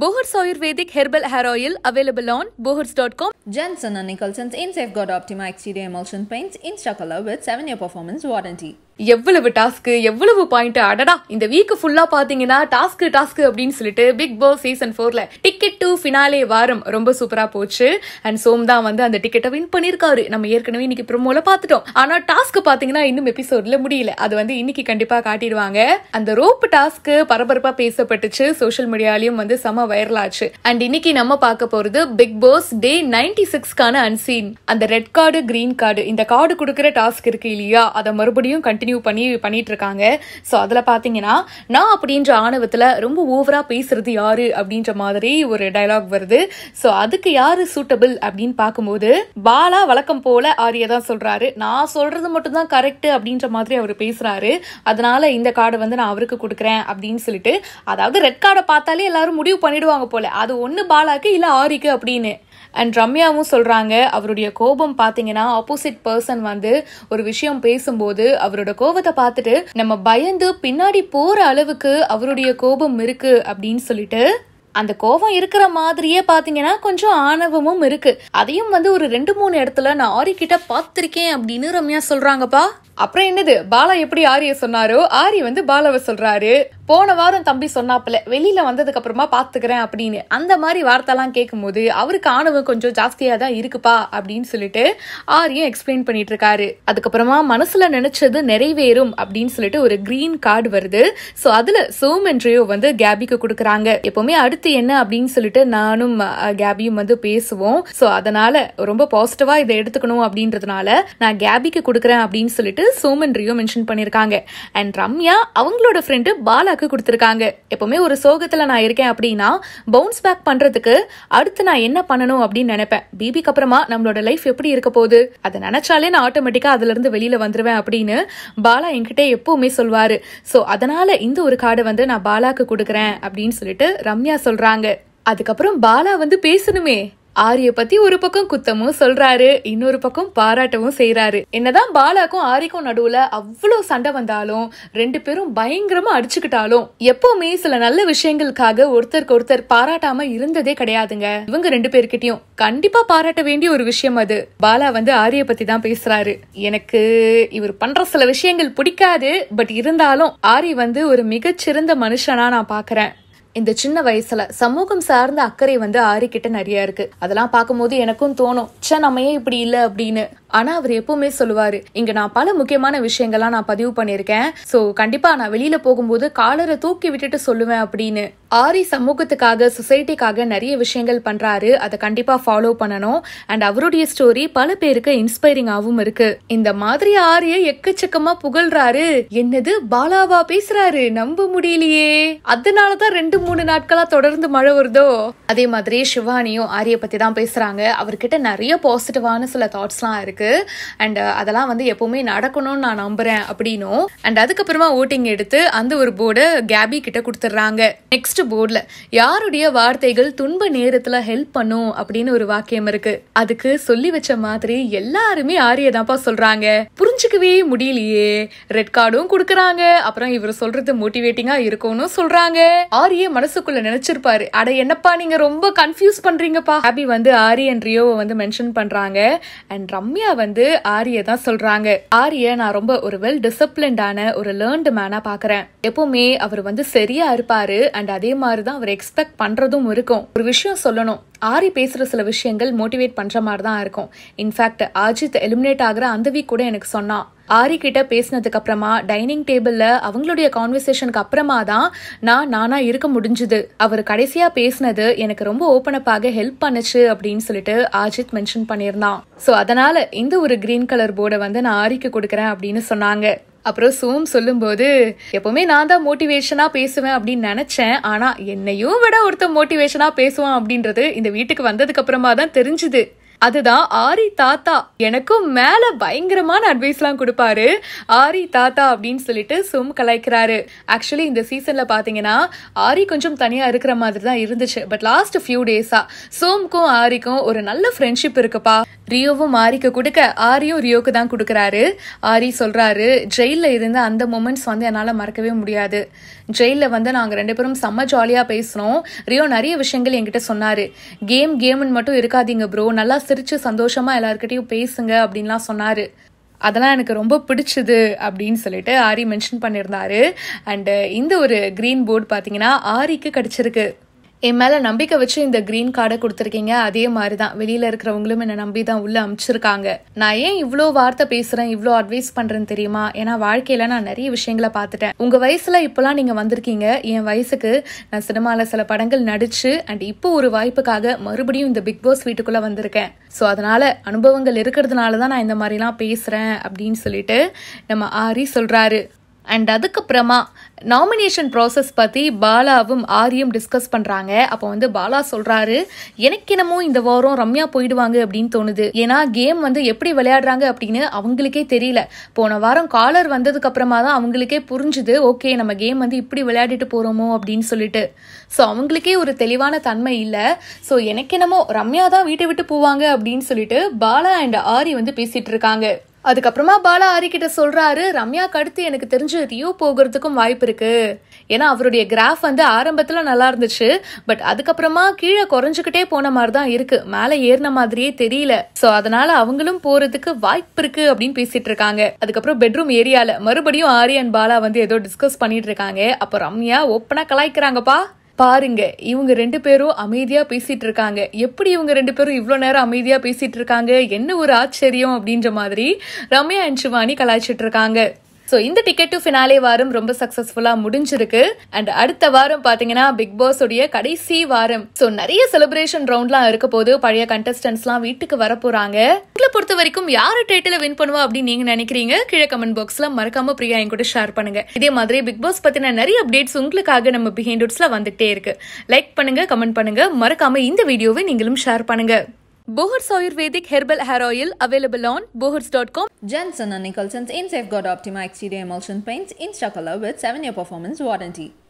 Bohertz Ayurvedic Herbal Hair Oil available on bohertz.com. Johnson & Nicholson's InSafeGuard Optima Exterior Emulsion Paints in Shakala with 7-year performance warranty. எவ்வளவு டாஸ்க்கு எவ்வளவு point அடடா இந்த week ஃபுல்லாக பார்த்தீங்கன்னா டாஸ்க்கு டாஸ்க்கு அப்படின்னு சொல்லிட்டு பிக் பாஸ் சீசன் ஃபோரில் டிக்கெட் டு ஃபினாலே வாரம் ரொம்ப சூப்பராக போச்சு அண்ட் சோம் தான் வந்து அந்த டிக்கெட்டை வின் பண்ணியிருக்காரு நம்ம ஏற்கனவே இன்னைக்கு ப்ரோமோல பார்த்துட்டோம் ஆனால் டாஸ்க் பார்த்தீங்கன்னா இன்னும் எபிசோட்ல முடியல அது வந்து இன்னைக்கு கண்டிப்பாக காட்டிடுவாங்க அந்த ரோப்பு டாஸ்க்கு பரபரப்பாக பேசப்பட்டுச்சு சோஷியல் மீடியாலையும் வந்து செம வைரல் ஆச்சு அண்ட் இன்னைக்கு நம்ம பார்க்க போகிறது பிக் பாஸ் டே நைன்டி சிக்ஸ்க்கான அன்சீன் அந்த ரெட் கார்டு கிரீன் கார்டு இந்த கார்டு கொடுக்குற டாஸ்க் இருக்கு இல்லையா அதை மறுபடியும் கண்டினியூ கண்டினியூ பண்ணி பண்ணிட்டு இருக்காங்க ஸோ அதில் பார்த்தீங்கன்னா நான் அப்படின்ற ஆணவத்தில் ரொம்ப ஓவராக பேசுறது யாரு அப்படின்ற மாதிரி ஒரு டைலாக் வருது ஸோ அதுக்கு யாரு சூட்டபிள் அப்படின்னு பார்க்கும்போது பாலா வழக்கம் போல ஆரியா தான் சொல்றாரு நான் சொல்றது மட்டும் தான் கரெக்ட் அப்படின்ற மாதிரி அவர் பேசுறாரு அதனால இந்த கார்டை வந்து நான் அவருக்கு கொடுக்குறேன் அப்படின்னு சொல்லிட்டு அதாவது ரெட் கார்டை பார்த்தாலே எல்லாரும் முடிவு பண்ணிடுவாங்க போல அது ஒன்று பாலாக்கு இல்லை ஆரிக்கு அப்படின்னு அண்ட் ரம்யாவும் சொல்கிறாங்க அவருடைய கோபம் பார்த்தீங்கன்னா ஆப்போசிட் பர்சன் வந்து ஒரு விஷயம் பேசும்போது அவரோட கோபத்தை பார்த்துட்டு நம்ம பயந்து பின்னாடி போகிற அளவுக்கு அவருடைய கோபம் இருக்குது அப்படின்னு சொல்லிட்டு அந்த கோபம் இருக்கிற மாதிரியே பார்த்தீங்கன்னா கொஞ்சம் ஆணவமும் இருக்கு அதையும் வந்து ஒரு ரெண்டு மூணு இடத்துல நான் ஆரி கிட்ட பார்த்துருக்கேன் அப்படின்னு ரம்யா சொல்றாங்கப்பா அப்புறம் என்னது பாலா எப்படி ஆரிய சொன்னாரோ ஆரி வந்து பாலாவை சொல்றாரு போன வாரம் தம்பி சொன்னாப்புல வெளியில வந்ததுக்கு அப்புறமா பாத்துக்கிறேன் அப்படின்னு அந்த மாதிரி வார்த்தைலாம் கேட்கும்போது அவருக்கு ஆணவம் கொஞ்சம் ஜாஸ்தியா தான் இருக்குப்பா அப்படின்னு சொல்லிட்டு ஆரியும் எக்ஸ்பிளைன் பண்ணிட்டு இருக்காரு அதுக்கப்புறமா மனசுல நினைச்சது நிறைவேறும் அப்படின்னு சொல்லிட்டு ஒரு கிரீன் கார்டு வருது ஸோ அதுல சோம் என்றையோ வந்து கேபிக்கு கொடுக்குறாங்க எப்பவுமே அடுத்து என்ன அப்படின்னு சொல்லிட்டு நானும் கேபியும் வந்து பேசுவோம் ஸோ அதனால ரொம்ப பாசிட்டிவா இதை எடுத்துக்கணும் அப்படின்றதுனால நான் கேபிக்கு கொடுக்குறேன் அப்படின்னு சொல்லிட்டு ஃப்ரெண்டு சோமன் ரியோ மென்ஷன் பண்ணியிருக்காங்க அண்ட் ரம்யா அவங்களோட ஃப்ரெண்டு பாலாக்கு கொடுத்துருக்காங்க எப்போவுமே ஒரு சோகத்தில் நான் இருக்கேன் அப்படின்னா பவுன்ஸ் பேக் பண்ணுறதுக்கு அடுத்து நான் என்ன பண்ணணும் அப்படின்னு நினைப்பேன் பிபிக்கு அப்புறமா நம்மளோட லைஃப் எப்படி இருக்க போகுது அதை நினச்சாலே நான் ஆட்டோமேட்டிக்காக அதுலேருந்து வெளியில் வந்துடுவேன் அப்படின்னு பாலா என்கிட்ட எப்போவுமே சொல்வாரு ஸோ அதனால் இந்த ஒரு கார்டை வந்து நான் பாலாக்கு கொடுக்குறேன் அப்படின்னு சொல்லிட்டு ரம்யா சொல்கிறாங்க அதுக்கப்புறம் பாலா வந்து பேசணுமே ஆரிய பத்தி ஒரு பக்கம் குத்தமும் சொல்றாரு இன்னொரு பக்கம் பாராட்டவும் செய்யறாரு என்னதான் பாலாக்கும் ஆரிக்கும் நடுவுல அவ்வளவு சண்டை வந்தாலும் ரெண்டு பேரும் பயங்கரமா அடிச்சுக்கிட்டாலும் எப்பவுமே சில நல்ல விஷயங்களுக்காக ஒருத்தருக்கு ஒருத்தர் பாராட்டாம இருந்ததே கிடையாதுங்க இவங்க ரெண்டு பேர்கிட்டயும் கண்டிப்பா பாராட்ட வேண்டிய ஒரு விஷயம் அது பாலா வந்து ஆரிய பத்தி தான் பேசுறாரு எனக்கு இவர் பண்ற சில விஷயங்கள் பிடிக்காது பட் இருந்தாலும் ஆரி வந்து ஒரு மிகச்சிறந்த மனுஷனா நான் பாக்குறேன் இந்த சின்ன வயசுல சமூகம் சார்ந்த அக்கறை வந்து ஆரிக்கிட்ட நிறைய இருக்கு அதெல்லாம் பார்க்கும்போது எனக்கும் தோணும் சே நம்ம ஏன் இப்படி இல்லை அப்படின்னு ஆனா அவர் எப்பவுமே சொல்லுவாரு இங்க நான் பல முக்கியமான விஷயங்கள்லாம் நான் பதிவு பண்ணியிருக்கேன் சோ கண்டிப்பா நான் வெளியில போகும்போது காலரை தூக்கி விட்டுட்டு சொல்லுவேன் அப்படின்னு ஆரி சமூகத்துக்காக சொசைட்டிக்காக நிறைய விஷயங்கள் பண்றாரு அதை கண்டிப்பா ஃபாலோ பண்ணணும் அண்ட் அவருடைய ஸ்டோரி பல பேருக்கு இன்ஸ்பைரிங் ஆகும் இருக்கு இந்த மாதிரி ஆரிய எக்கச்சக்கமா புகழ்றாரு என்னது பாலாவா பேசுறாரு நம்ப முடியலையே அதனாலதான் ரெண்டு மூணு நாட்களா தொடர்ந்து மழை வருதோ அதே மாதிரி சிவானியும் ஆரிய பத்தி தான் பேசுறாங்க அவர்கிட்ட நிறைய பாசிட்டிவான சில தாட்ஸ்லாம் இருக்கு இருக்கு அண்ட் uh, அதெல்லாம் வந்து எப்பவுமே நடக்கணும்னு நான் நம்புறேன் அப்படின்னும் அண்ட் அதுக்கப்புறமா ஓட்டிங் எடுத்து அந்த ஒரு போர்டை கேபி கிட்ட கொடுத்துட்றாங்க நெக்ஸ்ட் போர்டில் யாருடைய வார்த்தைகள் துன்ப நேரத்தில் ஹெல்ப் பண்ணும் அப்படின்னு ஒரு வாக்கியம் இருக்கு அதுக்கு சொல்லி வச்ச மாதிரி எல்லாருமே ஆரியதாப்பா சொல்றாங்க புரிஞ்சுக்கவே முடியலையே ரெட் கார்டும் கொடுக்குறாங்க அப்புறம் இவர் சொல்றது மோட்டிவேட்டிங்கா இருக்கும்னு சொல்றாங்க ஆரிய மனசுக்குள்ள நினைச்சிருப்பாரு அட என்னப்பா நீங்க ரொம்ப கன்ஃபியூஸ் பண்றீங்கப்பா ஹாபி வந்து ஆரியன் ரியோவை வந்து மென்ஷன் பண்றாங்க அண்ட் ரம்யா வந்து ஆரிய தான் சொல்றாங்க ஆரிய நான் ரொம்ப ஒரு வெல் டிசிப்ளின்டான ஒரு லேர்ன்டு மேனா பாக்குறேன் எப்பவுமே அவர் வந்து சரியா இருப்பாரு அண்ட் அதே மாதிரி தான் அவர் எக்ஸ்பெக்ட் பண்றதும் இருக்கும் ஒரு விஷயம் சொல்லணும் ஆரி பேசுகிற சில விஷயங்கள் மோட்டிவேட் பண்ணுற மாதிரி தான் இருக்கும் இன்ஃபேக்ட் அஜித் எலிமினேட் ஆகிற அந்த வீக் கூட எனக்கு சொன்னான் ஆரி கிட்ட பேசினதுக்கு அப்புறமா டைனிங் டேபிளில் அவங்களுடைய கான்வர்சேஷனுக்கு அப்புறமா தான் நான் நானா இருக்க முடிஞ்சுது அவர் கடைசியா பேசினது எனக்கு ரொம்ப ஓப்பன் அப்பாக ஹெல்ப் பண்ணுச்சு அப்படின்னு சொல்லிட்டு ஆஜித் மென்ஷன் பண்ணியிருந்தான் ஸோ அதனால இந்த ஒரு கிரீன் கலர் போர்டை வந்து நான் ஆரிக்கு கொடுக்குறேன் அப்படின்னு சொன்னாங்க அப்புறம் சோம் சொல்லும்போது எப்பவுமே நான் தான் மோட்டிவேஷனாக பேசுவேன் அப்படின்னு நினச்சேன் ஆனால் என்னையும் விட ஒருத்தர் மோட்டிவேஷனாக பேசுவான் அப்படின்றது இந்த வீட்டுக்கு வந்ததுக்கு அப்புறமா தான் தெரிஞ்சுது அதுதான் ஆரி தாத்தா எனக்கும் மேல பயங்கரமான அட்வைஸ் எல்லாம் கொடுப்பாரு ஆரி தாத்தா அப்படின்னு சொல்லிட்டு சும் கலாய்க்கிறாரு ஆக்சுவலி இந்த சீசன்ல பாத்தீங்கன்னா ஆரி கொஞ்சம் தனியா இருக்கிற மாதிரி தான் இருந்துச்சு பட் லாஸ்ட் ஃபியூ டேஸா சோம்க்கும் ஆரிக்கும் ஒரு நல்ல ஃப்ரெண்ட்ஷிப் இருக்குப்பா ரியோவும் ஆரிக்கு கொடுக்க ஆரியும் ரியோக்கு தான் கொடுக்குறாரு ஆரி சொல்கிறாரு ஜெயிலில் இருந்த அந்த மூமெண்ட்ஸ் வந்து என்னால் மறக்கவே முடியாது ஜெயிலில் வந்து நாங்கள் ரெண்டு பேரும் செம்ம ஜாலியாக பேசினோம் ரியோ நிறைய விஷயங்கள் என்கிட்ட சொன்னார் கேம் கேம்னு மட்டும் இருக்காதீங்க ப்ரோ நல்லா சிரித்து சந்தோஷமாக எல்லாருக்கிட்டையும் பேசுங்க அப்படின்லாம் சொன்னார் அதெல்லாம் எனக்கு ரொம்ப பிடிச்சது அப்படின்னு சொல்லிட்டு ஆரி மென்ஷன் பண்ணியிருந்தாரு அண்டு இந்த ஒரு க்ரீன் போர்டு பார்த்தீங்கன்னா ஆரிக்கு கிடச்சிருக்கு என் மேலே நம்பிக்கை வச்சு இந்த க்ரீன் கார்டை கொடுத்துருக்கீங்க அதே மாதிரி தான் வெளியில் இருக்கிறவங்களும் என்னை நம்பி தான் உள்ளே அமிச்சிருக்காங்க நான் ஏன் இவ்வளோ வார்த்தை பேசுகிறேன் இவ்வளோ அட்வைஸ் பண்ணுறேன்னு தெரியுமா ஏன்னா வாழ்க்கையில் நான் நிறைய விஷயங்களை பார்த்துட்டேன் உங்கள் வயசில் இப்போலாம் நீங்கள் வந்திருக்கீங்க என் வயசுக்கு நான் சினிமாவில் சில படங்கள் நடித்து அண்ட் இப்போ ஒரு வாய்ப்புக்காக மறுபடியும் இந்த பிக் பாஸ் வீட்டுக்குள்ளே வந்திருக்கேன் ஸோ அதனால் அனுபவங்கள் இருக்கிறதுனால தான் நான் இந்த மாதிரிலாம் பேசுகிறேன் அப்படின்னு சொல்லிட்டு நம்ம ஆரி சொல்கிறாரு அண்ட் அதுக்கப்புறமா நாமினேஷன் ப்ராசஸ் பற்றி பாலாவும் ஆரியும் டிஸ்கஸ் பண்ணுறாங்க அப்போ வந்து பாலா சொல்கிறாரு எனக்கு என்னமோ இந்த வாரம் ரம்யா போயிடுவாங்க அப்படின்னு தோணுது ஏன்னா கேம் வந்து எப்படி விளையாடுறாங்க அப்படின்னு அவங்களுக்கே தெரியல போன வாரம் காலர் வந்ததுக்கு அப்புறமா தான் அவங்களுக்கே புரிஞ்சுது ஓகே நம்ம கேம் வந்து இப்படி விளையாடிட்டு போகிறோமோ அப்படின்னு சொல்லிட்டு ஸோ அவங்களுக்கே ஒரு தெளிவான தன்மை இல்லை ஸோ எனக்கு என்னமோ ரம்யா தான் வீட்டை விட்டு போவாங்க அப்படின்னு சொல்லிட்டு பாலா அண்ட் ஆரி வந்து பேசிகிட்டு இருக்காங்க அதுக்கப்புறமா பாலா ஆரிக்கிட்ட சொல்கிறாரு ரம்யாக்கு அடுத்து எனக்கு தெரிஞ்சு ரியூ போகிறதுக்கும் வாய்ப்பு இருக்குது ஏன்னா அவருடைய கிராஃப் வந்து ஆரம்பத்தில் நல்லா இருந்துச்சு பட் அதுக்கப்புறமா கீழே குறைஞ்சிக்கிட்டே போன மாதிரி தான் இருக்குது மேலே ஏறின மாதிரியே தெரியல ஸோ அதனால் அவங்களும் போகிறதுக்கு வாய்ப்பு இருக்குது அப்படின்னு பேசிகிட்டு இருக்காங்க அதுக்கப்புறம் பெட்ரூம் ஏரியாவில் மறுபடியும் ஆரி அண்ட் பாலா வந்து ஏதோ டிஸ்கஸ் பண்ணிட்டு இருக்காங்க அப்போ ரம்யா ஓப்பனாக கலாய்க்கிறாங்கப்பா பாருங்க இவங்க ரெண்டு பேரும் அமைதியா பேசிட்டு இருக்காங்க எப்படி இவங்க ரெண்டு பேரும் இவ்வளோ நேரம் அமைதியா பேசிட்டு இருக்காங்க என்ன ஒரு ஆச்சரியம் அப்படின்ற மாதிரி ரம்யா அண்ட் சிவானி கலாய்ச்சிட்டு இருக்காங்க ஸோ இந்த டிக்கெட் டு ஃபினாலே வாரம் ரொம்ப சக்ஸஸ்ஃபுல்லாக முடிஞ்சிருக்கு அண்ட் அடுத்த வாரம் பார்த்தீங்கன்னா பிக் பாஸ் கடைசி வாரம் ஸோ நிறைய செலிப்ரேஷன் ரவுண்ட்லாம் இருக்க போது பழைய கண்டஸ்டன்ஸ்லாம் வீட்டுக்கு வரப்போகிறாங்க இதில் பொறுத்த வரைக்கும் யார் டைட்டில் வின் பண்ணுவா அப்படின்னு நீங்கள் நினைக்கிறீங்க கீழே கமெண்ட் பாக்ஸில் மறக்காம பிரியா என் கூட ஷேர் பண்ணுங்க இதே மாதிரி பிக் பாஸ் பற்றின நிறைய அப்டேட்ஸ் உங்களுக்காக நம்ம பிஹைண்ட் வந்துகிட்டே இருக்கு லைக் பண்ணுங்க கமெண்ட் பண்ணுங்க மறக்காம இந்த வீடியோவை நீங்களும் ஷேர் பண்ணுங்க Bohrs Ayurvedic Herbal Hair Oil available on bohrs.com. Jensen & Nicholson's InSafe God Optima Exterior Emulsion Paints in Color with 7-year performance warranty.